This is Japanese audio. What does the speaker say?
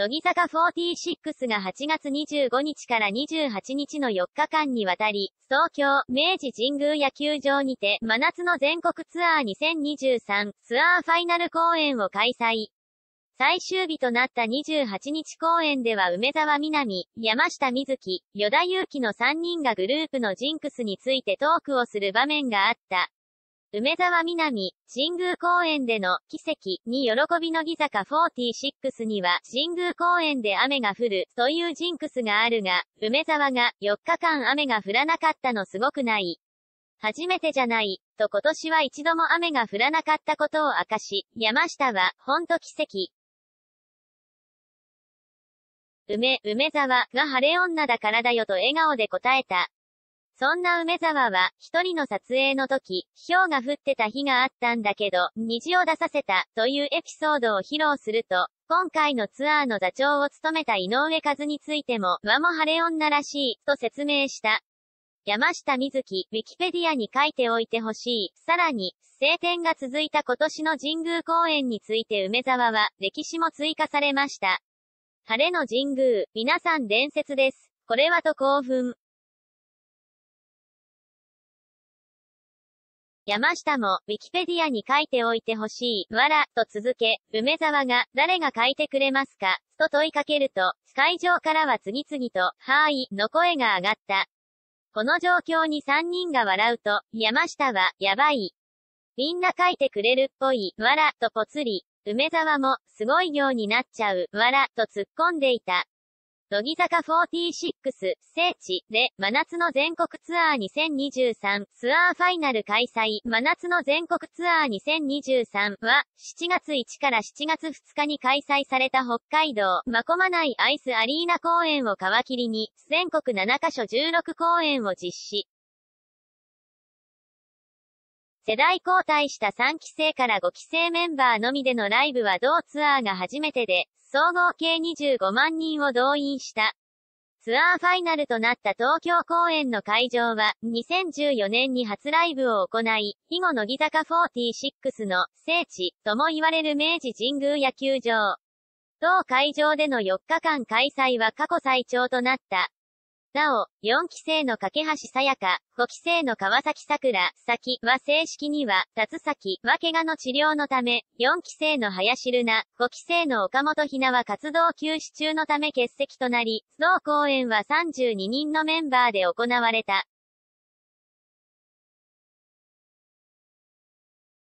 乃木坂46が8月25日から28日の4日間にわたり、東京、明治神宮野球場にて、真夏の全国ツアー2023ツアーファイナル公演を開催。最終日となった28日公演では梅沢美波、山下美月、与田祐希の3人がグループのジンクスについてトークをする場面があった。梅沢南、神宮公園での奇跡に喜びのギザカ46には神宮公園で雨が降るというジンクスがあるが、梅沢が4日間雨が降らなかったのすごくない。初めてじゃない、と今年は一度も雨が降らなかったことを明かし、山下は、ほんと奇跡。梅、梅沢が晴れ女だからだよと笑顔で答えた。そんな梅沢は、一人の撮影の時、氷が降ってた日があったんだけど、虹を出させた、というエピソードを披露すると、今回のツアーの座長を務めた井上和についても、和も晴れ女らしい、と説明した。山下美月、ウィキペディアに書いておいてほしい。さらに、晴天が続いた今年の神宮公演について梅沢は、歴史も追加されました。晴れの神宮、皆さん伝説です。これはと興奮。山下も、ウィキペディアに書いておいてほしい、わら、と続け、梅沢が、誰が書いてくれますか、と問いかけると、会場からは次々と、はーい、の声が上がった。この状況に3人が笑うと、山下は、やばい。みんな書いてくれるっぽい、わら、とぽつり、梅沢も、すごい行になっちゃう、わら、と突っ込んでいた。乃木坂46、聖地、で、真夏の全国ツアー2023、ツアーファイナル開催、真夏の全国ツアー2023は、7月1から7月2日に開催された北海道、まこまないアイスアリーナ公演を皮切りに、全国7カ所16公演を実施。世代交代した3期生から5期生メンバーのみでのライブは同ツアーが初めてで、総合計25万人を動員した。ツアーファイナルとなった東京公演の会場は、2014年に初ライブを行い、以後乃木坂46の聖地とも言われる明治神宮野球場。同会場での4日間開催は過去最長となった。なお、4期生の架橋さやか、5期生の川崎さくら、先は正式には、達崎は怪我の治療のため、4期生の林るな、5期生の岡本ひなは活動休止中のため欠席となり、同公演は32人のメンバーで行われた。